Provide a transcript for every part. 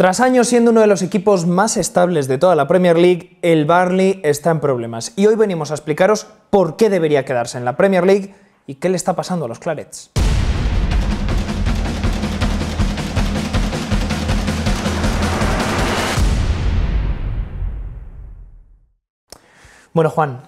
Tras años siendo uno de los equipos más estables de toda la Premier League, el Barley está en problemas y hoy venimos a explicaros por qué debería quedarse en la Premier League y qué le está pasando a los Clarets. Bueno, Juan,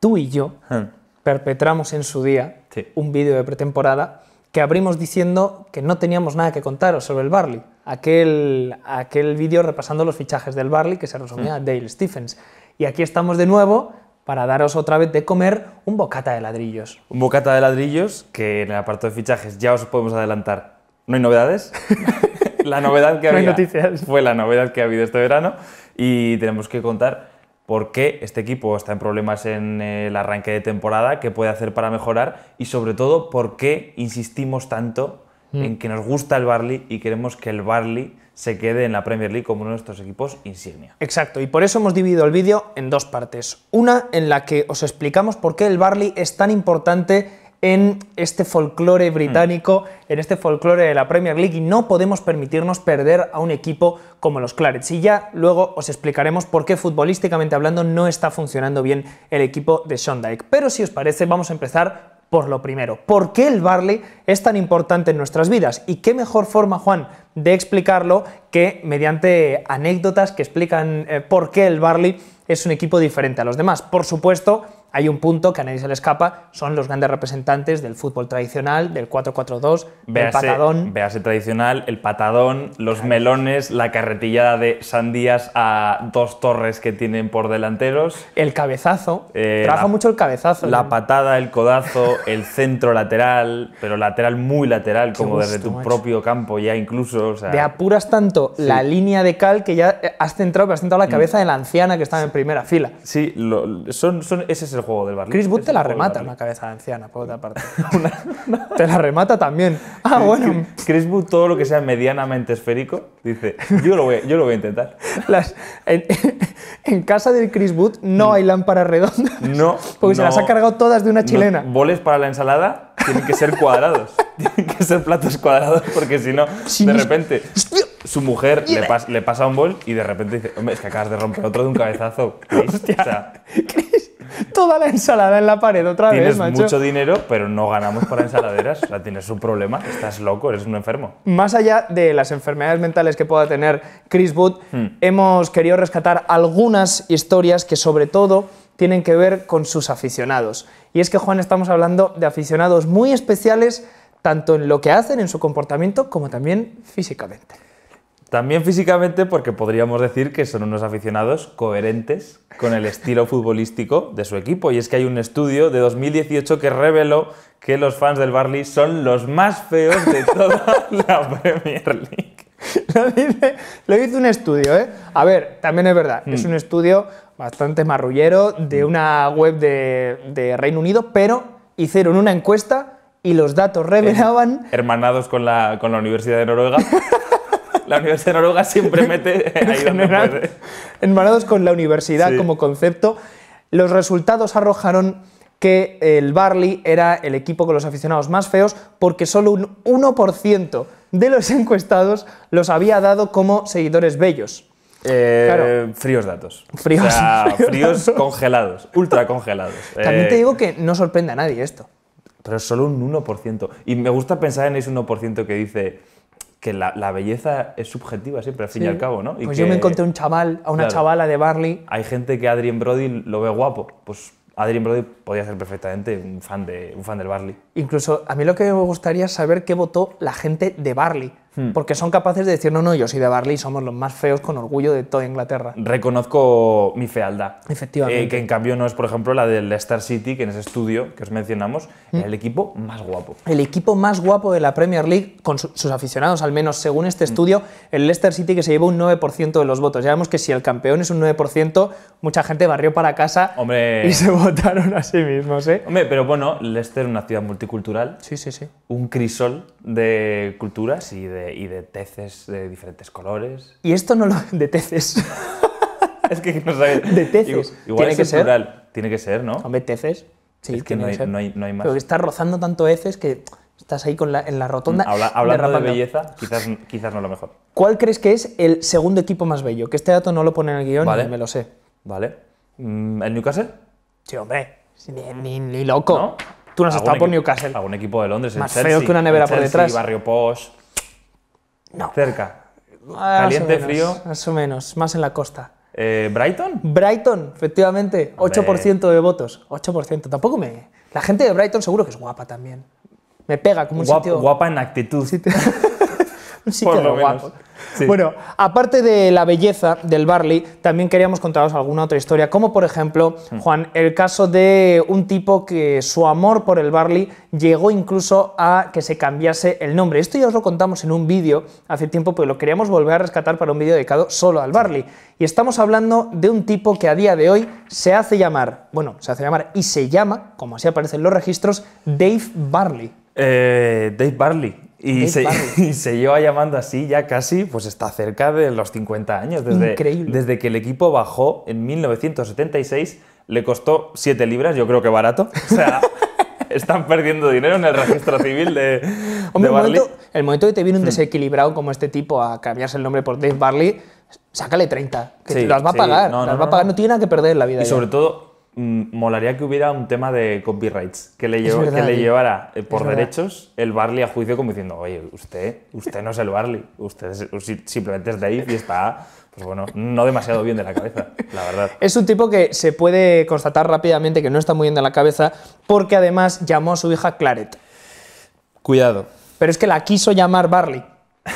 tú y yo hmm. perpetramos en su día un vídeo de pretemporada que abrimos diciendo que no teníamos nada que contaros sobre el Barley aquel, aquel vídeo repasando los fichajes del Barley que se resumía a mm. Dale Stephens. Y aquí estamos de nuevo para daros otra vez de comer un bocata de ladrillos. Un bocata de ladrillos que en el apartado de fichajes ya os podemos adelantar. ¿No hay novedades? la novedad que había noticias. fue la novedad que ha habido este verano y tenemos que contar por qué este equipo está en problemas en el arranque de temporada, qué puede hacer para mejorar y sobre todo por qué insistimos tanto en mm. que nos gusta el Barley y queremos que el Barley se quede en la Premier League como uno de nuestros equipos insignia. Exacto, y por eso hemos dividido el vídeo en dos partes. Una en la que os explicamos por qué el Barley es tan importante en este folclore mm. británico, en este folclore de la Premier League, y no podemos permitirnos perder a un equipo como los Clarets. Y ya luego os explicaremos por qué futbolísticamente hablando no está funcionando bien el equipo de Sean Pero si os parece, vamos a empezar por lo primero. ¿Por qué el barley es tan importante en nuestras vidas? ¿Y qué mejor forma, Juan, de explicarlo que mediante anécdotas que explican eh, por qué el barley es un equipo diferente a los demás? Por supuesto, hay un punto que a nadie se le escapa, son los grandes representantes del fútbol tradicional, del 4-4-2, del patadón. Véase tradicional, el patadón, los melones, la carretillada de sandías a dos torres que tienen por delanteros. El cabezazo, eh, trabaja mucho el cabezazo. La patada, el codazo, el centro lateral, pero lateral muy lateral, como desde tu propio campo ya incluso. Te apuras tanto la línea de cal que ya has centrado, has la mm. cabeza de la anciana que estaba en primera fila. Sí, son, son, ese es el juego del barrio. Chris Wood te la remata una cabeza anciana, por otra parte. te la remata también. Ah, bueno. Chris Wood, todo lo que sea medianamente esférico, dice, yo lo voy, yo lo voy a intentar. en, casa del Chris Wood no hay mm. lámparas redondas. No. Porque se las ha cargado todas de una chilena. boles para la ensalada tienen que ser cuadrados. tienen que ser platos cuadrados, porque si no, de repente su mujer le, pasa un bol y de repente dice, hombre, es que acabas de romper otro de un cabezazo. Hostia. toda la ensalada en la pared otra vez, Tienes mucho dinero, pero no ganamos para ensaladeras. O sea, tienes un problema, estás loco, eres un enfermo. Más allá de las enfermedades mentales que pueda tener Chris Wood, hmm. hemos querido rescatar algunas historias que sobre todo tienen que ver con sus aficionados. Y es que, Juan, estamos hablando de aficionados muy especiales, tanto en lo que hacen, en su comportamiento, como también físicamente. También físicamente porque podríamos decir que son unos aficionados coherentes con el estilo futbolístico de su equipo. Y es que hay un estudio de 2018 que reveló que los fans del Barley son los más feos de toda la Premier League. Lo dice, lo un estudio, ¿eh? A ver, también es verdad, es hmm. un estudio bastante marrullero de hmm. una web de, Reino Unido, pero hicieron una encuesta y los datos revelaban... hermanados con la, con la Universidad de Noruega. la Universidad de Noruega siempre mete ahí en donde con la universidad como concepto, los resultados arrojaron que el Barley era el equipo con los aficionados más feos porque solo un 1% de los encuestados los había dado como seguidores bellos. Eh, fríos datos. Fríos, o fríos, congelados, ultra congelados. También eh, te digo que no sorprende a nadie esto. Pero es solo un 1%. Y me gusta pensar en ese 1% que dice, que la, belleza es subjetiva siempre, al fin y al cabo, ¿no? Y pues yo me encontré un chaval, a una chavala de Barley. Hay gente que Adrien Brody lo ve guapo, pues Adrien Brody podría ser perfectamente un fan, de, un fan del Barley. Incluso a mí lo que me gustaría es saber qué votó la gente de Barley. Hmm. Porque son capaces de decir, no, no, yo soy de Barley somos los más feos con orgullo de toda Inglaterra. Reconozco mi fealdad. Efectivamente. Eh, que en cambio no es, por ejemplo, la del Leicester City, que en ese estudio que os mencionamos, hmm. el equipo más guapo. El equipo más guapo de la Premier League, con sus aficionados al menos, según este hmm. estudio, el Leicester City que se llevó un 9% de los votos. Ya vemos que si el campeón es un 9%, mucha gente barrió para casa y se votaron a sí mismos. ¿eh? Hombre, pero bueno, Leicester es una ciudad multicultural. Sí, sí, sí. Un crisol de culturas y de y de teces de diferentes colores. Y esto no lo... de teces. es que no sabes. De teces. Igual tiene que ser Tiene que ser, ¿no? Hombre, teces. Sí, que no hay, no, hay, no hay, más. Pero que estás rozando tanto heces que estás ahí con la, en la rotonda. Mm, habla, hablando de belleza, quizás, quizás no lo mejor. ¿Cuál crees que es el segundo equipo más bello? Que este dato no lo pone en el guión, vale. me lo sé. Vale. Mm, ¿El Newcastle? Sí, hombre. Ni, ni loco. Tú no has estado por Newcastle. Algún equipo de Londres, Más el feo que una nevera por detrás. Barrio Post no. Cerca. Eh, Caliente, frío. Más o menos, más en la costa. Eh, ¿Brighton? Brighton, efectivamente. 8% de votos. 8%. Tampoco me. La gente de Brighton seguro que es guapa también. Me pega como un sitio. Guapa en actitud. Un sitio, Por guapo. Bueno, aparte de la belleza del Barley, también queríamos contaros alguna otra historia, como por ejemplo, mm. Juan, el caso de un tipo que su amor por el Barley llegó incluso a que se cambiase el nombre. Esto ya os lo contamos en un vídeo hace tiempo, pero lo queríamos volver a rescatar para un vídeo dedicado solo al Barley. Y estamos hablando de un tipo que a día de hoy se hace llamar, bueno, se hace llamar y se llama, como así aparecen los registros, Dave Barley. Eh, Dave Barley, Y se, lleva llamando así ya casi, pues está cerca de los 50 años. Desde, Increíble. Desde que el equipo bajó en 1976, le costó 7 libras, yo creo que barato. O sea, están perdiendo dinero en el registro civil de, Barley. El momento, el que te viene un mm. desequilibrado como este tipo a cambiarse el nombre por Dave Barley, sácale 30, que las va a pagar. No, tiene nada que perder en la vida. Y sobre todo, Mm, molaría que hubiera un tema de copyrights, que le, llevara eh, por derechos el Barley a juicio como diciendo, oye, usted, usted no es el Barley, usted simplemente es Dave y está, pues bueno, no demasiado bien de la cabeza, la verdad. Es un tipo que se puede constatar rápidamente que no está muy bien de la cabeza porque además llamó a su hija Claret. Cuidado. Pero es que la quiso llamar Barley,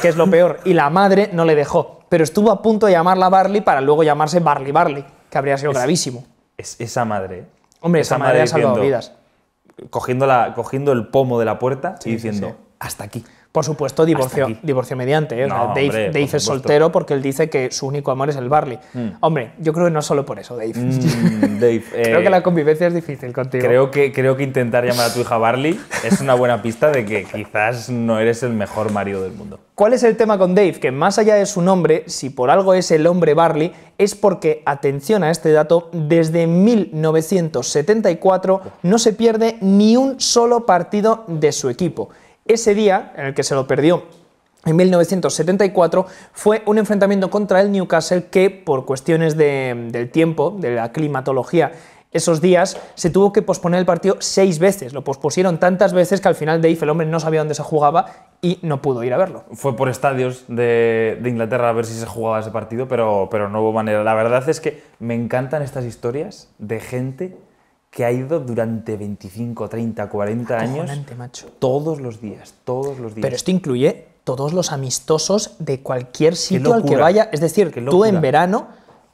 que es lo peor, y la madre no le dejó, pero estuvo a punto de llamarla Barley para luego llamarse Barley Barley, que habría sido gravísimo esa madre. Hombre, esa, madre, ha salvado vidas. Cogiendo, la, cogiendo el pomo de la puerta y diciendo, hasta aquí. Por supuesto, divorcio, divorcio mediante. ¿eh? Dave, es soltero porque él dice que su único amor es el Barley. Mm. Hombre, yo creo que no es solo por eso, Dave. Mm, Dave creo que eh, la convivencia es difícil contigo. Creo que, creo que intentar llamar a tu hija Barley es una buena pista de que quizás no eres el mejor marido del mundo. ¿Cuál es el tema con Dave? Que más allá de su nombre, si por algo es el hombre Barley, es porque, atención a este dato, desde 1974 no se pierde ni un solo partido de su equipo. Ese día, en el que se lo perdió en 1974 fue un enfrentamiento contra el Newcastle que por cuestiones de, del tiempo, de la climatología, esos días se tuvo que posponer el partido seis veces. Lo pospusieron tantas veces que al final Dave, el hombre, no sabía dónde se jugaba y no pudo ir a verlo. Fue por estadios de, Inglaterra a ver si se jugaba ese partido, pero, pero no hubo manera. La verdad es que me encantan estas historias de gente que ha ido durante 25, 30, 40 años macho. todos los días, todos los días. Pero esto incluye todos los amistosos de cualquier sitio al que vaya. Es decir, tú en verano,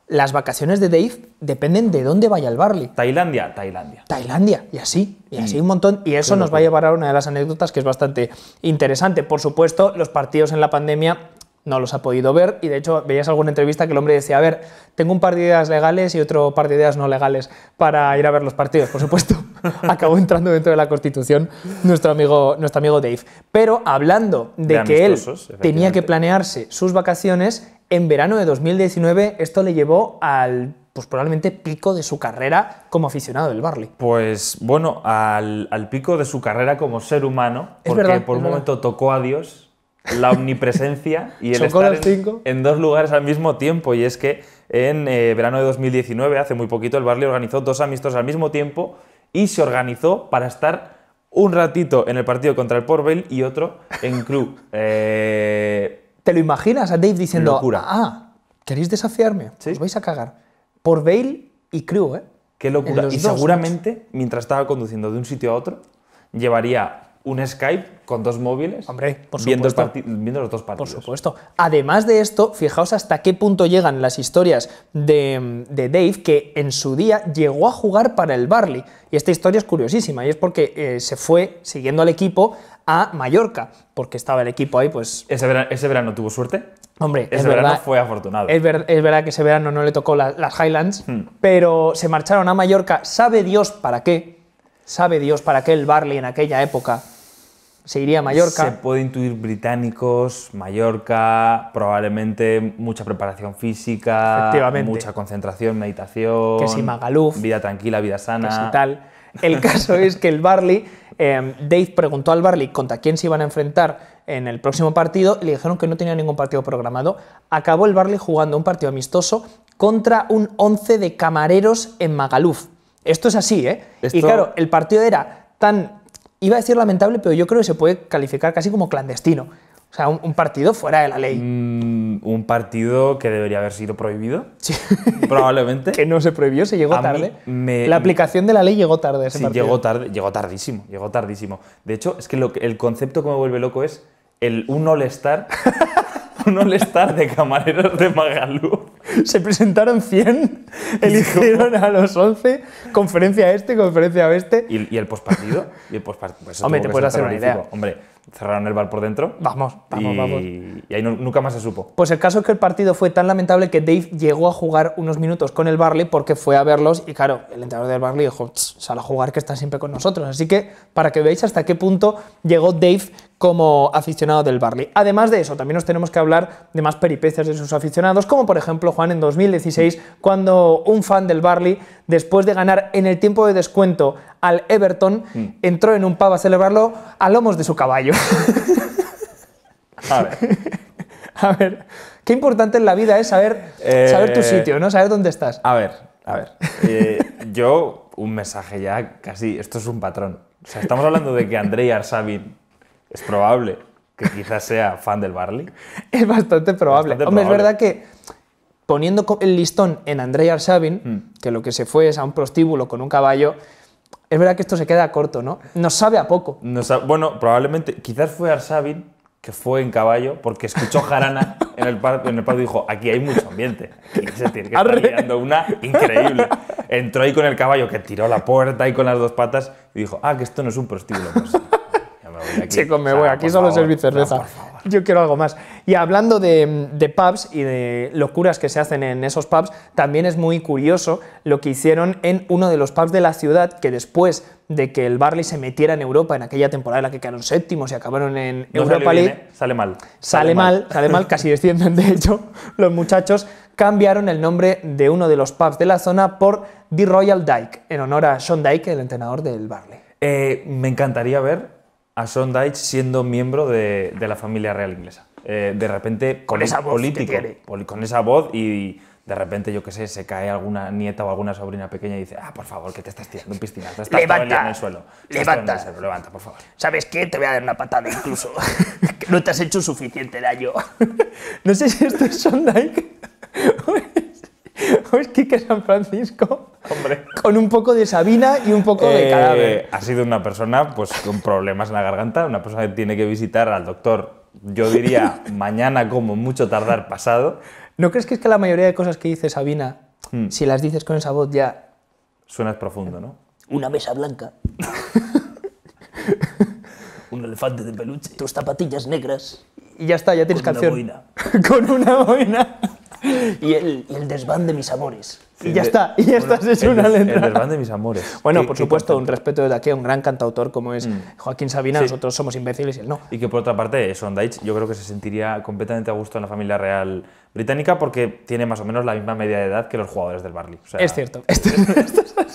las vacaciones de Dave dependen de dónde vaya el Barley. Tailandia, Tailandia. Tailandia, y así, y así mm. un montón. Y eso nos va a llevar a una de las anécdotas que es bastante interesante. Por supuesto, los partidos en la pandemia no los ha podido ver y de hecho veías alguna entrevista que el hombre decía, a ver, tengo un par de ideas legales y otro par de ideas no legales para ir a ver los partidos, por supuesto. Acabó entrando dentro de la Constitución nuestro amigo, nuestro amigo Dave. Pero hablando de, que él tenía que planearse sus vacaciones, en verano de 2019 esto le llevó al pues probablemente pico de su carrera como aficionado del Barley. Pues bueno, al, pico de su carrera como ser humano, porque por un momento tocó a Dios la omnipresencia y el estar en, en, dos lugares al mismo tiempo. Y es que en eh, verano de 2019, hace muy poquito, el Barley organizó dos amistosos al mismo tiempo y se organizó para estar un ratito en el partido contra el Port y otro en Club. Eh, ¿Te lo imaginas a Dave diciendo, locura. ah, ¿queréis desafiarme? Os vais a cagar. Port Vale y Cru ¿eh? Qué locura. Y seguramente, mientras estaba conduciendo de un sitio a otro, llevaría un Skype con dos móviles. Hombre, por viendo supuesto. viendo los dos partidos. Por supuesto. Además de esto, fijaos hasta qué punto llegan las historias de, Dave, que en su día llegó a jugar para el Barley. Y esta historia es curiosísima, y es porque eh, se fue siguiendo al equipo a Mallorca, porque estaba el equipo ahí, pues... ¿Ese verano, tuvo suerte? Hombre, ese verano fue afortunado. Es, verdad que ese verano no le tocó las Highlands, hmm. pero se marcharon a Mallorca, sabe Dios para qué, sabe Dios para qué el Barley en aquella época se iría a Mallorca. Se puede intuir británicos, Mallorca, probablemente mucha preparación física, mucha concentración, meditación, vida tranquila, vida sana. y tal. El caso es que el Barley, em, Dave preguntó al Barley contra quién se iban a enfrentar en el próximo partido y le dijeron que no tenía ningún partido programado. Acabó el Barley jugando un partido amistoso contra un 11 de camareros en Magaluf. Esto es así, ¿eh? Y claro, el partido era tan iba a decir lamentable, pero yo creo que se puede calificar casi como clandestino. O sea, un, partido fuera de la ley. Mm, un partido que debería haber sido prohibido. Sí. Probablemente. que no se prohibió, se llegó tarde. la aplicación de la ley llegó tarde. llegó tarde, llegó tardísimo, llegó tardísimo. De hecho, es que lo, el concepto que me vuelve loco es el un all un all-star de camareros de Magalú. se presentaron 100, eligieron a los 11, conferencia este, conferencia oeste. ¿Y, el postpartido? Pues Hombre, te puedes hacer una idea. Hombre, cerraron el bar por dentro. Vamos, vamos, y, vamos. Y ahí nunca más se supo. Pues el caso es que el partido fue tan lamentable que Dave llegó a jugar unos minutos con el Barley porque fue a verlos y claro, el entrenador del Barley dijo, sal a jugar que está siempre con nosotros. Así que para que veáis hasta qué punto llegó Dave como aficionado del Barley. Además de eso, también nos tenemos que hablar de más peripecias de sus aficionados, como por ejemplo Juan en 2016, cuando un fan del Barley, después de ganar en el tiempo de descuento al Everton, mm. entró en un pub a celebrarlo a lomos de su caballo. a ver. a ver, qué importante en la vida es saber, saber tu eh, sitio, ¿no? Saber dónde estás. A ver, a ver. Eh, yo, un mensaje ya casi, esto es un patrón. O sea, estamos hablando de que Andrea Arsavin es probable que quizás sea fan del Barley. Es bastante probable. Hombre, es verdad que poniendo el listón en Andrei Arshavin, mm. que lo que se fue es a un prostíbulo con un caballo, es verdad que esto se queda corto, ¿no? Nos sabe a poco. bueno, probablemente, quizás fue Arshavin que fue en caballo porque escuchó jarana en el parque y dijo, aquí hay mucho ambiente. Y se tiene que estar una increíble. Entró ahí con el caballo que tiró la puerta y con las dos patas y dijo, ah, que esto no es un prostíbulo. Pues". me voy, aquí solo es serví Yo quiero algo más. Y hablando de, pubs y de locuras que se hacen en esos pubs, también es muy curioso lo que hicieron en uno de los pubs de la ciudad que después de que el Barley se metiera en Europa en aquella temporada en la que quedaron séptimos y acabaron en Europa League. ¿eh? Sale mal. Sale, mal, sale mal, casi descienden de hecho los muchachos cambiaron el nombre de uno de los pubs de la zona por The Royal Dyke, en honor a Sean Dyke, el entrenador del Barley. Eh, me encantaría ver a Sondage siendo miembro de, la familia real inglesa. Eh, de repente, con, esa voz político, con esa voz y de repente, yo qué sé, se cae alguna nieta o alguna sobrina pequeña y dice, ah, por favor, que te estás tirando un te estás levanta, en el suelo. Levanta. levanta, por favor. ¿Sabes qué? Te voy a dar una patada incluso. no te has hecho suficiente daño. no sé si esto es Sondage que es San Francisco. Hombre. Con un poco de Sabina y un poco de eh, cadáver. Ha sido una persona pues, con problemas en la garganta, una persona que tiene que visitar al doctor, yo diría, mañana como mucho tardar pasado. ¿No crees que es que la mayoría de cosas que dice Sabina, hmm. si las dices con esa voz ya... Suenas profundo, ¿no? Una mesa blanca. un elefante de peluche. Tus zapatillas negras. Y ya está, ya tienes con Una boina. con una boina y, el, desván de mis amores. Y ya está, y ya es una letra. El desván de mis amores. Bueno, por supuesto, un respeto desde aquí a un gran cantautor como es mm. Joaquín Sabina, nosotros somos imbéciles y no. Y que por otra parte, Sondage yo creo que se sentiría completamente a gusto en la familia real británica porque tiene más o menos la misma media de edad que los jugadores del Barley. es cierto.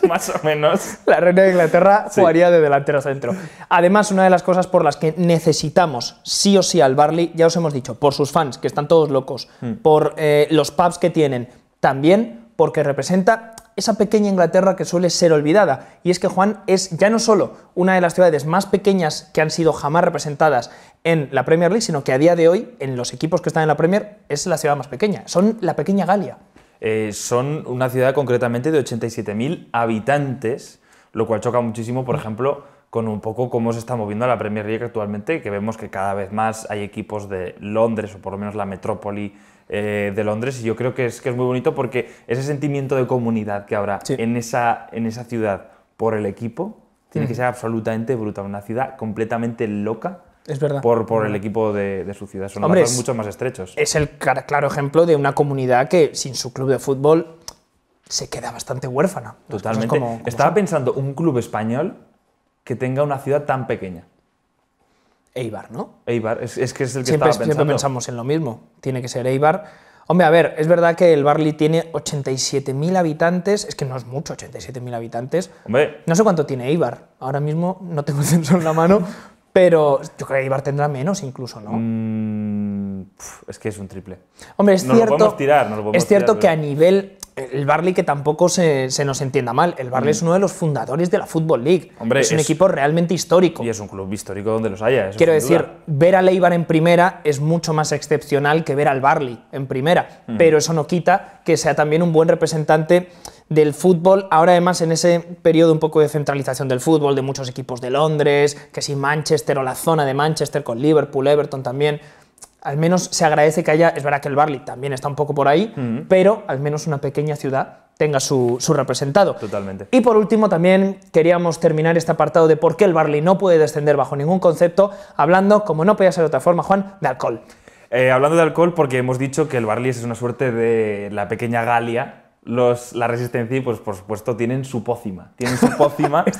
más o menos. La reina de Inglaterra jugaría de delantero centro. Además, una de las cosas por las que necesitamos sí o sí al Barley, ya os hemos dicho, por sus fans, que están todos locos, mm. por eh, los pubs que tienen, también porque representa esa pequeña Inglaterra que suele ser olvidada. Y es que Juan es ya no solo una de las ciudades más pequeñas que han sido jamás representadas en la Premier League, sino que a día de hoy, en los equipos que están en la Premier, es la ciudad más pequeña. Son la pequeña Galia. Eh, son una ciudad concretamente de 87.000 habitantes, lo cual choca muchísimo, por ejemplo, con un poco cómo se está moviendo la Premier League actualmente, que vemos que cada vez más hay equipos de Londres, o por lo menos la metrópoli eh, de Londres y yo creo que es, que es muy bonito porque ese sentimiento de comunidad que habrá en, esa, en esa ciudad por el equipo tiene que ser absolutamente brutal. Una ciudad completamente loca. Es verdad. Por, por el equipo de, su ciudad. Son Hombre, mucho más estrechos. Es el claro ejemplo de una comunidad que sin su club de fútbol se queda bastante huérfana. Totalmente. Estaba pensando un club español que tenga una ciudad tan pequeña. Eibar, ¿no? Eibar, es, que es el que siempre, estaba pensando. Siempre pensamos en lo mismo, tiene que ser Eibar. Hombre, a ver, es verdad que el Barley tiene 87.000 habitantes, es que no es mucho, 87.000 habitantes. Hombre. No sé cuánto tiene Eibar, ahora mismo no tengo el censo en la mano, pero yo creo que Eibar tendrá menos incluso, ¿no? Mm, es que es un triple. Hombre, es nos cierto, lo podemos tirar, nos lo podemos es cierto que a nivel el Barley que tampoco se, nos entienda mal. El Barley es mm. uno de los fundadores de la Football League. es un equipo realmente histórico. Y es un club histórico donde los haya. Quiero decir, ver a Leibar en primera es mucho más excepcional que ver al Barley en primera. Mm. Pero eso no quita que sea también un buen representante del fútbol, ahora además en ese periodo un poco de centralización del fútbol, de muchos equipos de Londres, que si Manchester o la zona de Manchester con Liverpool, Everton también, al menos se agradece que haya, es verdad que el Barley también está un poco por ahí, pero al menos una pequeña ciudad tenga su, representado. Totalmente. Y por último, también queríamos terminar este apartado de por qué el Barley no puede descender bajo ningún concepto, hablando, como no podía ser de otra forma, Juan, de alcohol. Eh, hablando de alcohol, porque hemos dicho que el Barley es una suerte de la pequeña Galia los, la resistencia, pues por supuesto, tienen su pócima. Tienen su pócima.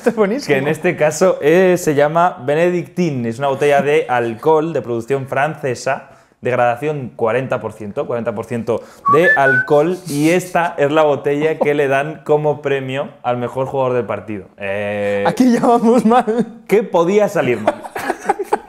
Que en este caso eh, se llama Benedictine. Es una botella de alcohol de producción francesa degradación 40%, 40% de alcohol y esta es la botella que le dan como premio al mejor jugador del partido. Eh, Aquí llamamos mal. ¿Qué podía salir mal?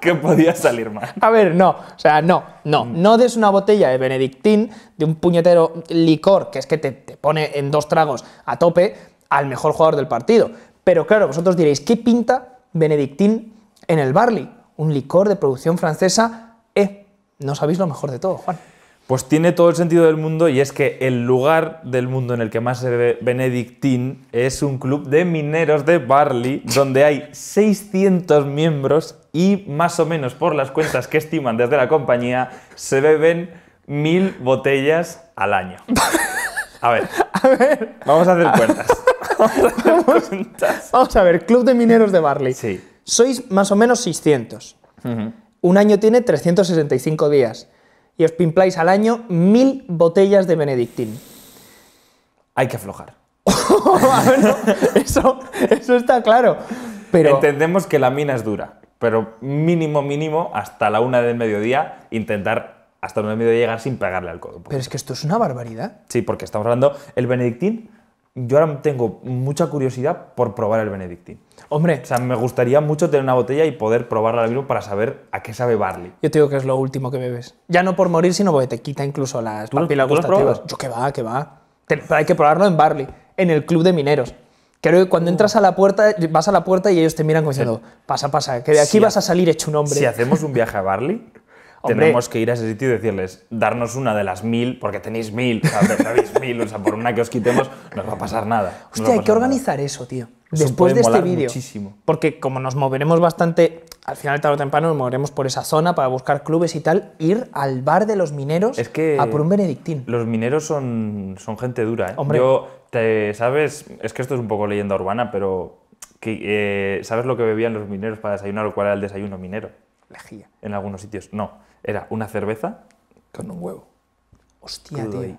que podía salir mal. A ver, no, o sea, no, no. Mm. No des una botella de Benedictín, de un puñetero licor, que es que te, pone en dos tragos a tope, al mejor jugador del partido. Pero claro, vosotros diréis, ¿qué pinta Benedictín en el Barley? Un licor de producción francesa, eh, no sabéis lo mejor de todo, Juan. Pues tiene todo el sentido del mundo y es que el lugar del mundo en el que más se ve Benedictine es un club de mineros de Barley donde hay 600 miembros y más o menos por las cuentas que estiman desde la compañía, se beben mil botellas al año. A ver, a ver. vamos a hacer cuentas. vamos, vamos a ver, Club de Mineros de Barley. Sí. Sois más o menos 600. Un año tiene 365 días y os pimpláis al año mil botellas de Benedictín. Hay que aflojar. eso, eso está claro. Pero... Entendemos que la mina es dura pero mínimo, mínimo, hasta la una del mediodía, intentar hasta la una del mediodía llegar sin pegarle al codo. Pero es que esto es una barbaridad. Sí, porque estamos hablando, el benedictín, yo ahora tengo mucha curiosidad por probar el benedictín. Hombre. O sea, me gustaría mucho tener una botella y poder probarla al mismo para saber a qué sabe Barley. Yo te digo que es lo último que bebes. Ya no por morir, sino porque te quita incluso las papilas gustativas. Yo que va, que va. Pero hay que probarlo en Barley, en el club de mineros. Creo que cuando mm. entras a la puerta, vas a la puerta y ellos te miran como diciendo, pasa, pasa, que de aquí vas a salir hecho un hombre. Si hacemos un viaje a Barley, tendremos tenemos que ir a ese sitio y decirles, darnos una de las mil, porque tenéis mil, o sea, sabéis mil, o sea, por una que os quitemos, no os va a pasar nada. Hostia, hay que organizar eso, tío. Después de este vídeo. Porque como nos moveremos bastante, al final tarde o temprano nos moveremos por esa zona para buscar clubes y tal, ir al bar de los mineros a por un benedictín. Los mineros son, son gente dura, ¿eh? Hombre. ¿Sabes? Es que esto es un poco leyenda urbana, pero que, eh, ¿sabes lo que bebían los mineros para desayunar o cuál era el desayuno minero? Lejía. En algunos sitios. No, era una cerveza con un huevo. Hostia, tío.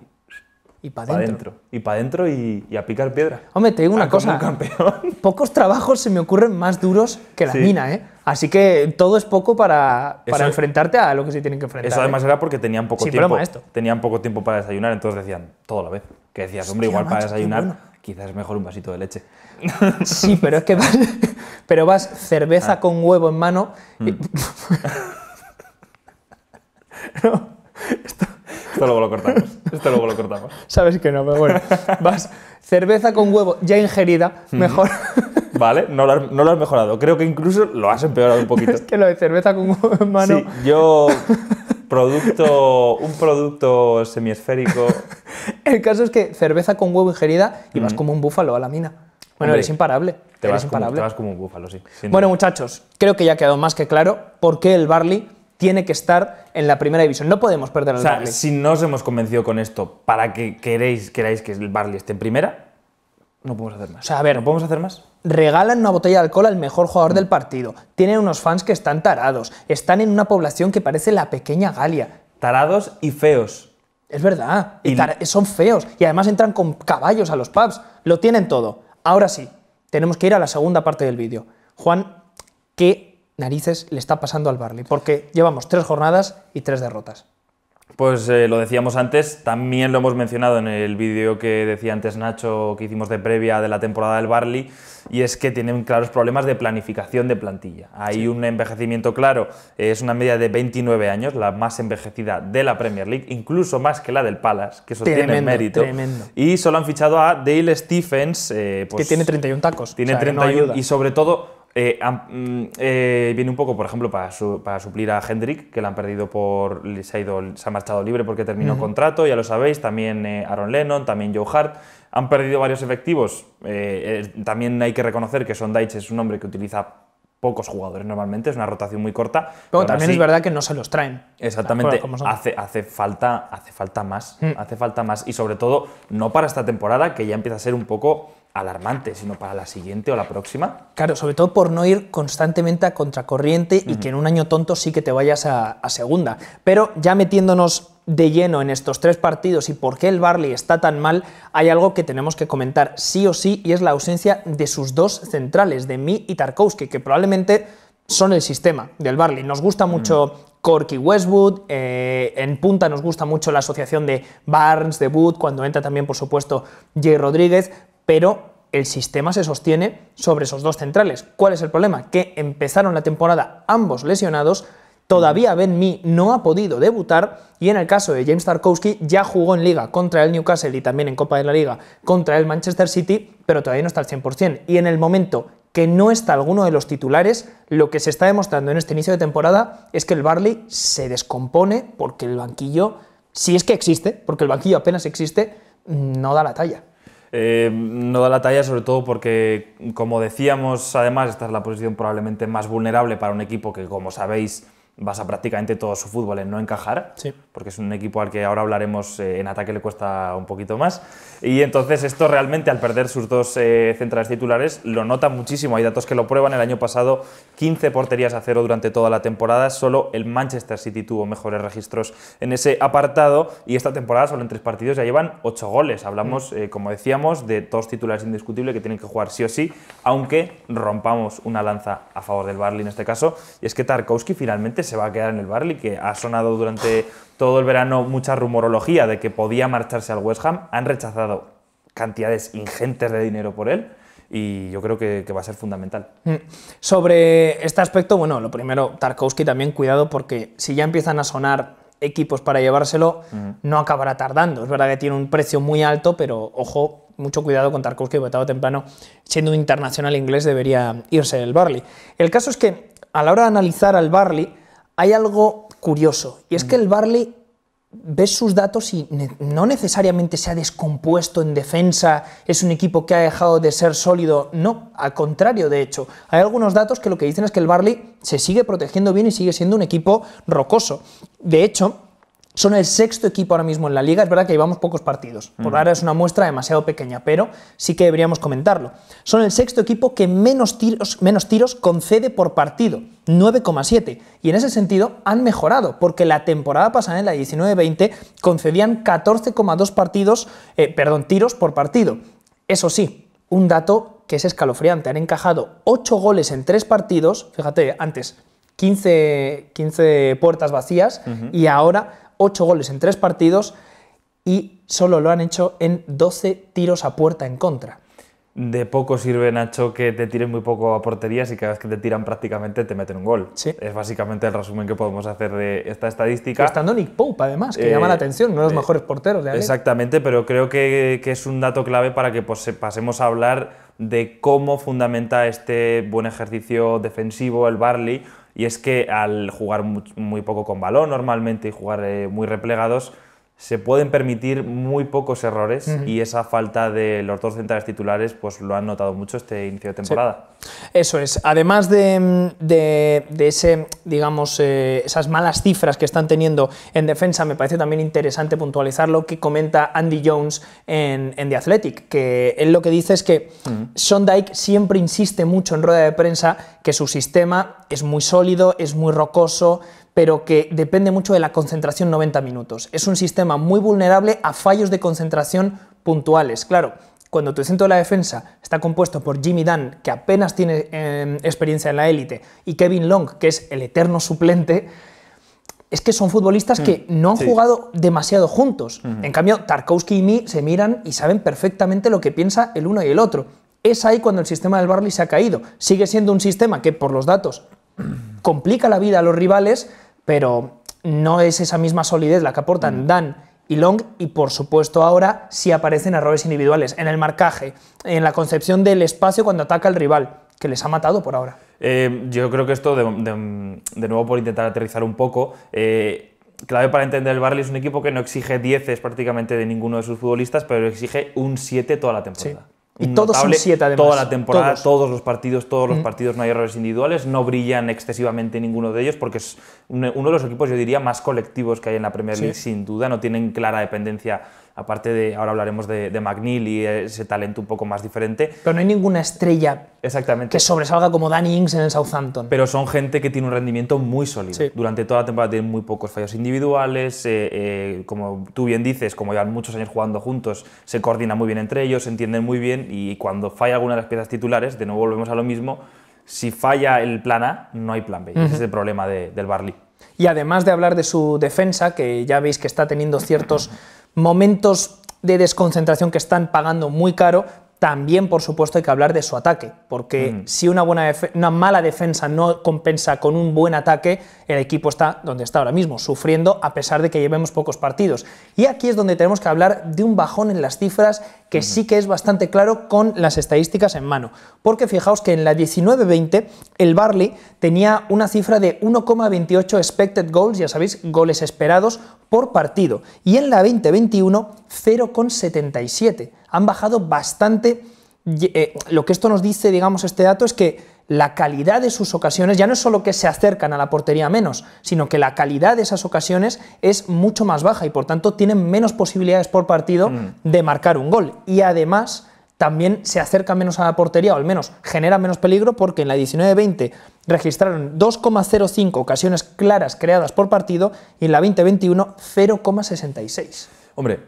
Y, para adentro. y para adentro y, a picar piedra. Hombre, te digo una cosa. campeón. Pocos trabajos se me ocurren más duros que la mina, ¿eh? Así que todo es poco para, enfrentarte a lo que se tienen que enfrentar. Eso además ¿eh? era porque tenían poco tiempo. esto. Tenían poco tiempo para desayunar, entonces decían todo a la vez. Que decías, hombre, igual para desayunar quizás es mejor un vasito de leche. Sí, pero es que vas, pero vas cerveza ah. con huevo en mano. Mm. no, esto... esto luego lo cortamos. Esto luego lo cortamos. Sabes que no, pero bueno. Vas cerveza con huevo ya ingerida, mejor. ¿vale? No lo, has, mejorado. Creo que incluso lo has empeorado un poquito. es que lo de cerveza con huevo en mano. Sí, yo. Producto, un producto semiesférico. El caso es que cerveza con huevo ingerida y vas como un búfalo a la mina. Bueno, eres imparable. Te, eres imparable. Como, te vas como un búfalo, sí. Bueno, muchachos, creo que ya ha quedado más que claro por qué el Barley tiene que estar en la primera división. No podemos perder al o sea, Si no os hemos convencido con esto para que queréis, queráis que el Barley esté en primera, no podemos hacer más. O sea, a ver. ¿No podemos hacer más? Regalan una botella de alcohol al mejor jugador del partido. Tienen unos fans que están tarados. Están en una población que parece la pequeña Galia. Tarados y feos. Es verdad. son feos. Y además entran con caballos a los pubs. Lo tienen todo. Ahora sí, tenemos que ir a la segunda parte del vídeo. Juan, ¿qué narices le está pasando al Barley? Porque llevamos tres jornadas y tres derrotas. Pues eh, lo decíamos antes, también lo hemos mencionado en el vídeo que decía antes Nacho que hicimos de previa de la temporada del Barley, y es que tienen claros problemas de planificación de plantilla. Hay un envejecimiento claro, es una media de 29 años, la más envejecida de la Premier League, incluso más que la del Palace, que eso tiene mérito. Tremendo. Y solo han fichado a Dale Stephens. Eh, pues, que tiene 31 tacos. Tiene 31 y sobre todo eh, mm, eh, viene un poco, por ejemplo, para, suplir a Hendrik, que la han perdido por. Se ha, marchado libre porque terminó contrato, ya lo sabéis. También eh, Aaron Lennon, también Joe Hart. Han perdido varios efectivos. también hay que reconocer que Sondage es un hombre que utiliza pocos jugadores normalmente, es una rotación muy corta. Pero, también es verdad que no se los traen. Exactamente, hace, hace, falta, hace falta más, mm. hace falta más y sobre todo no para esta temporada que ya empieza a ser un poco alarmante, sino para la siguiente o la próxima. Claro, sobre todo por no ir constantemente a contracorriente y que en un año tonto sí que te vayas a, segunda. Pero ya metiéndonos de lleno en estos tres partidos y por qué el Barley está tan mal, hay algo que tenemos que comentar sí o sí y es la ausencia de sus dos centrales, de mí y Tarkowski, que probablemente son el sistema del Barley. Nos gusta mucho Corky Cork Westwood. Eh, en punta nos gusta mucho la asociación de Barnes, de Wood, cuando entra también, por supuesto, Jay Rodríguez pero el sistema se sostiene sobre esos dos centrales. ¿Cuál es el problema? Que empezaron la temporada ambos lesionados, todavía mm. Ben Mee no ha podido debutar y en el caso de James Tarkowski ya jugó en liga contra el Newcastle y también en Copa de la Liga contra el Manchester City, pero todavía no está al 100%. Y en el momento que no está alguno de los titulares, lo que se está demostrando en este inicio de temporada es que el Barley se descompone porque el banquillo, si es que existe, porque el banquillo apenas existe, mm, no da la talla. Eh, no da la talla, sobre todo porque, como decíamos, además, esta es la posición probablemente más vulnerable para un equipo que, como sabéis, basa prácticamente todo su fútbol en no encajar, porque es un equipo al que ahora hablaremos eh, en ataque le cuesta un poquito más. Y entonces esto realmente al perder sus dos eh, centrales titulares lo nota muchísimo, hay datos que lo prueban, el año pasado 15 porterías a cero durante toda la temporada, solo el Manchester City tuvo mejores registros en ese apartado y esta temporada solo en tres partidos ya llevan 8 goles, hablamos mm. eh, como decíamos de dos titulares indiscutibles que tienen que jugar sí o sí, aunque rompamos una lanza a favor del Barley en este caso, y es que Tarkowski finalmente se va a quedar en el Barley, que ha sonado durante todo el verano mucha rumorología de que podía marcharse al West Ham. Han rechazado cantidades ingentes de dinero por él y yo creo que, va a ser fundamental. Mm. Sobre este aspecto, bueno, lo primero, Tarkowski también cuidado porque si ya empiezan a sonar equipos para llevárselo, no acabará tardando. Es verdad que tiene un precio muy alto, pero ojo, mucho cuidado con Tarkovsky, porque tarde temprano, siendo un internacional inglés, debería irse el Barley. El caso es que a la hora de analizar al Barley, hay algo curioso, y es que el Barley ves sus datos y no necesariamente se ha descompuesto en defensa, es un equipo que ha dejado de ser sólido, no, al contrario, de hecho, hay algunos datos que lo que dicen es que el Barley se sigue protegiendo bien y sigue siendo un equipo rocoso. De hecho, son el sexto equipo ahora mismo en la liga. Es verdad que llevamos pocos partidos. Por mm. ahora es una muestra demasiado pequeña, pero sí que deberíamos comentarlo. Son el sexto equipo que menos tiros, menos tiros concede por partido, 9,7. Y en ese sentido han mejorado, porque la temporada pasada, en la 19-20, concedían 14,2 partidos, eh, perdón, tiros por partido. Eso sí, un dato que es escalofriante. Han encajado 8 goles en 3 partidos. Fíjate, antes 15, puertas vacías y ahora 8 goles en 3 partidos y solo lo han hecho en 12 tiros a puerta en contra. De poco sirve, Nacho, que te tiren muy poco a porterías y cada vez que te tiran prácticamente te meten un gol. Sí. Es básicamente el resumen que podemos hacer de esta estadística. Estando Nick Pope, además, que llama la eh, atención, uno de los eh, mejores porteros de Exactamente, pero creo que, es un dato clave para que pues, pasemos a hablar de cómo fundamenta este buen ejercicio defensivo el Barley y es que al jugar muy poco con balón normalmente y jugar eh, muy replegados, se pueden permitir muy pocos errores y esa falta de los dos centrales titulares pues lo han notado mucho este inicio de temporada. Eso es. Además de, ese, digamos, eh, esas malas cifras que están teniendo en defensa, me parece también interesante puntualizar lo que comenta Andy Jones en, The Athletic, que él lo que dice es que Sean Dyke siempre insiste mucho en rueda de prensa que su sistema es muy sólido, es muy rocoso, pero que depende mucho de la concentración 90 minutos. Es un sistema muy vulnerable a fallos de concentración puntuales. Claro, cuando tu centro de la defensa está compuesto por Jimmy Dunn, que apenas tiene em, experiencia en la élite, y Kevin Long, que es el eterno suplente, es que son futbolistas mm. que no han jugado demasiado juntos. En cambio, Tarkowski y Mí se miran y saben perfectamente lo que piensa el uno y el otro. Es ahí cuando el sistema del Barley se ha caído. Sigue siendo un sistema que, por los datos, complica la vida a los rivales, pero no es esa misma solidez la que aportan mm. Dan y Long y por supuesto ahora sí aparecen errores individuales en el marcaje, en la concepción del espacio cuando ataca el rival, que les ha matado por ahora. Eh, yo creo que esto, de, nuevo por intentar aterrizar un poco, eh, clave para entender el Barley es un equipo que no exige dieces prácticamente de ninguno de sus futbolistas, pero exige un 7 toda la temporada. Y todos siete, además. Toda la temporada, todos, los partidos, todos los mm. partidos no hay errores individuales, no brillan excesivamente ninguno de ellos, porque es uno de los equipos, yo diría, más colectivos que hay en la Premier League, sin duda, no tienen clara dependencia aparte de, ahora hablaremos de, McNeil y ese talento un poco más diferente. Pero no hay ninguna estrella Exactamente. que sobresalga como Danny Ings en el Southampton. Pero son gente que tiene un rendimiento muy sólido. Durante toda la temporada tienen muy pocos fallos individuales, eh, eh, como tú bien dices, como llevan muchos años jugando juntos, se coordina muy bien entre ellos, se entienden muy bien y cuando falla alguna de las piezas titulares, de nuevo volvemos a lo mismo, si falla el plan A, no hay plan B. Ese es el problema del Barley. Y además de hablar de su defensa, que ya veis que está teniendo ciertos momentos de desconcentración que están pagando muy caro, también, por supuesto, hay que hablar de su ataque, porque si una, buena mala defensa no compensa con un buen ataque, el equipo está donde está ahora mismo, sufriendo a pesar de que llevemos pocos partidos. Y aquí es donde tenemos que hablar de un bajón en las cifras que sí que es bastante claro con las estadísticas en mano. Porque fijaos que en la 19-20 el Barley tenía una cifra de 1,28 expected goals, ya sabéis, goles esperados por partido. Y en la 20-21 0,77 han bajado bastante. Eh, lo que esto nos dice, digamos, este dato es que la calidad de sus ocasiones ya no es solo que se acercan a la portería menos, sino que la calidad de esas ocasiones es mucho más baja y por tanto tienen menos posibilidades por partido mm. de marcar un gol. Y además también se acercan menos a la portería o al menos generan menos peligro porque en la 19-20 registraron 2,05 ocasiones claras creadas por partido y en la 20-21 0,66. Hombre,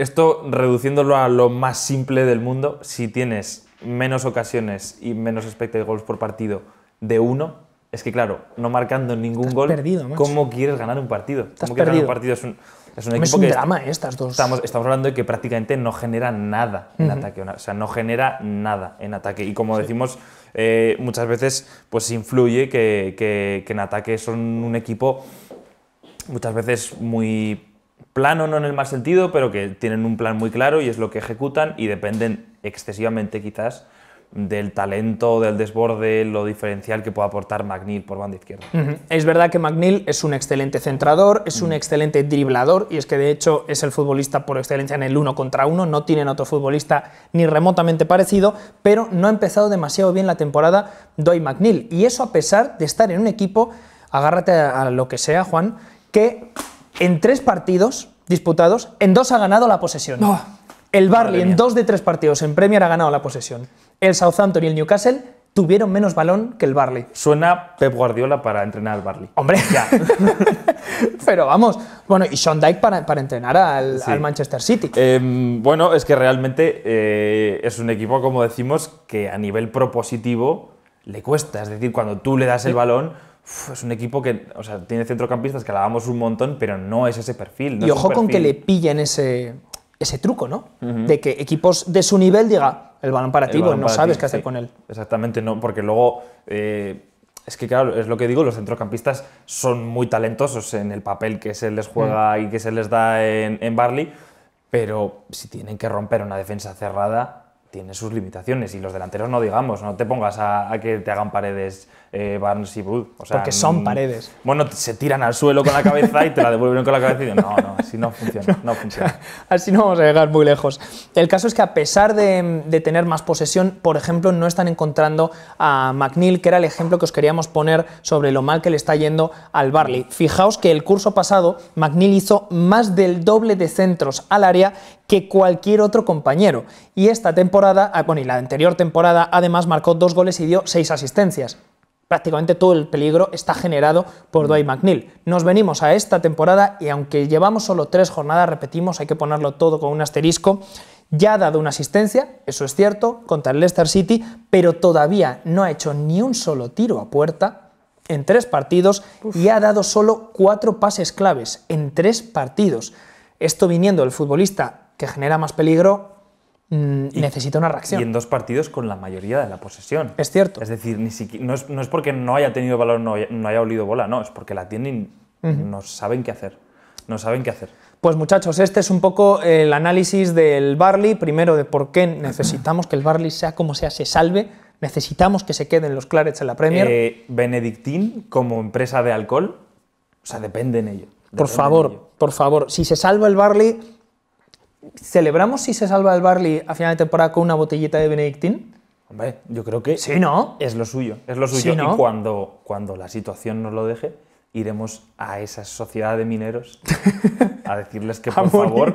esto reduciéndolo a lo más simple del mundo, si tienes menos ocasiones y menos expected goals por partido de uno, es que claro, no marcando ningún gol, ¿cómo quieres ganar un partido? ganar un partido? Es un, drama eh, estas dos. Estamos, estamos, hablando de que prácticamente no genera nada en ataque, o sea, no genera nada en ataque. Y como decimos, eh, muchas veces pues influye que, que, que en ataque son un equipo muchas veces muy plano no en el más sentido, pero que tienen un plan muy claro y es lo que ejecutan y dependen excesivamente quizás del talento, del desborde, lo diferencial que pueda aportar McNeil por banda izquierda. Es verdad que McNeil es un excelente centrador, es un mm. excelente driblador y es que de hecho es el futbolista por excelencia en el uno contra uno, no tienen otro futbolista ni remotamente parecido, pero no ha empezado demasiado bien la temporada Doy McNeil y eso a pesar de estar en un equipo, agárrate a lo que sea Juan, que en tres partidos disputados, en dos ha ganado la posesión. el Barley en dos de tres partidos en Premier ha ganado la posesión. El Southampton y el Newcastle tuvieron menos balón que el Barley. Suena Pep Guardiola para entrenar al Barley. Hombre, ya. Pero vamos, bueno, y Sean Dyke para, entrenar al, Manchester City. Em, bueno, es que realmente eh, es un equipo, como decimos, que a nivel propositivo le cuesta. Es decir, cuando tú le das el balón es un equipo que o sea, tiene centrocampistas que alabamos un montón, pero no es ese perfil. y ojo con que le pillen ese, truco, ¿no? De que equipos de su nivel diga el balón para ti, pues no sabes qué hacer con él. Exactamente, no, porque luego. Eh, es que claro, es lo que digo, los centrocampistas son muy talentosos en el papel que se les juega mm. y que se les da en, en Barley, pero si tienen que romper una defensa cerrada, tiene sus limitaciones y los delanteros no digamos, no te pongas a, que te hagan paredes eh, Barnes y Wood. O sea, Porque son mm, paredes. Bueno, se tiran al suelo con la cabeza y te la devuelven con la cabeza y dicen, no, no, así no funciona, no funciona. así no vamos a llegar muy lejos. El caso es que a pesar de, de tener más posesión, por ejemplo, no están encontrando a McNeil, que era el ejemplo que os queríamos poner sobre lo mal que le está yendo al Barley. Fijaos que el curso pasado McNeil hizo más del doble de centros al área que cualquier otro compañero. Y esta temporada Ah, y la anterior temporada además marcó dos goles y dio seis asistencias. Prácticamente todo el peligro está generado por Dwight mm. McNeil. Nos venimos a esta temporada y aunque llevamos solo tres jornadas, repetimos, hay que ponerlo todo con un asterisco, ya ha dado una asistencia, eso es cierto, contra el Leicester City, pero todavía no ha hecho ni un solo tiro a puerta en tres partidos y ha dado solo cuatro pases claves en tres partidos. Esto viniendo del futbolista que genera más peligro, Mm, necesita una reacción. Y en dos partidos con la mayoría de la posesión. Es cierto. Es decir, ni no, es, porque no haya tenido valor, no haya, olido bola, no, es porque la tienen y no saben qué hacer. No saben qué hacer. Pues muchachos, este es un poco el análisis del Barley, primero de por qué necesitamos que el Barley sea como sea, se salve, necesitamos que se queden los Clarets en la Premier. Eh, Benedictín, como empresa de alcohol, o sea, depende en ello. por favor, por favor, si se salva el Barley, ¿Celebramos si se salva el Barley a final de temporada con una botellita de Benedictine? Hombre, yo creo que sí, ¿no? es lo suyo. Es lo suyo. Y cuando, cuando la situación nos lo deje, iremos a esa sociedad de mineros a decirles que por favor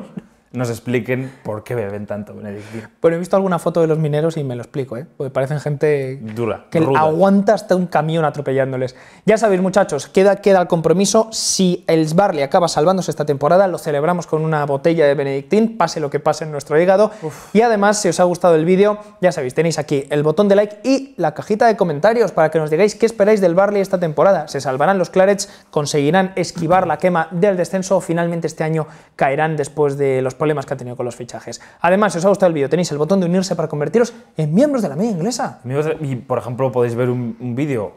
nos expliquen por qué beben tanto Benedictín. Bueno, he visto alguna foto de los mineros y me lo explico, ¿eh? porque parecen gente dura, que aguanta hasta un camión atropellándoles. Ya sabéis, muchachos, queda, queda el compromiso. Si el Barley acaba salvándose esta temporada, lo celebramos con una botella de benedictín, pase lo que pase en nuestro hígado. Y además, si os ha gustado el vídeo, ya sabéis, tenéis aquí el botón de like y la cajita de comentarios para que nos digáis qué esperáis del Barley esta temporada. ¿Se salvarán los Clarets? ¿Conseguirán esquivar la quema del descenso? ¿O finalmente este año caerán después de los problemas que ha tenido con los fichajes. Además, os ha gustado el vídeo, tenéis el botón de unirse para convertiros en miembros de la media inglesa. Y, por ejemplo, podéis ver un, un vídeo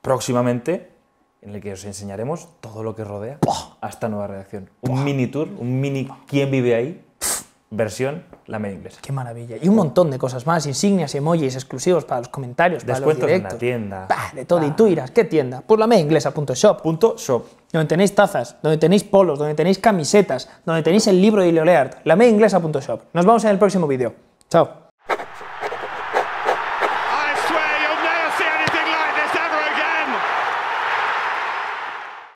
próximamente en el que os enseñaremos todo lo que rodea a esta nueva redacción. Un mini tour, un mini ¿Quién vive ahí? versión la media inglesa. Qué maravilla. Y un montón de cosas más, insignias, emojis exclusivos para los comentarios, para los directos. en la tienda. de todo. Y tú irás, ¿qué tienda? Pues la media shop. Donde tenéis tazas, donde tenéis polos, donde tenéis camisetas, donde tenéis el libro de leoleart La media shop Nos vemos en el próximo vídeo. Chao.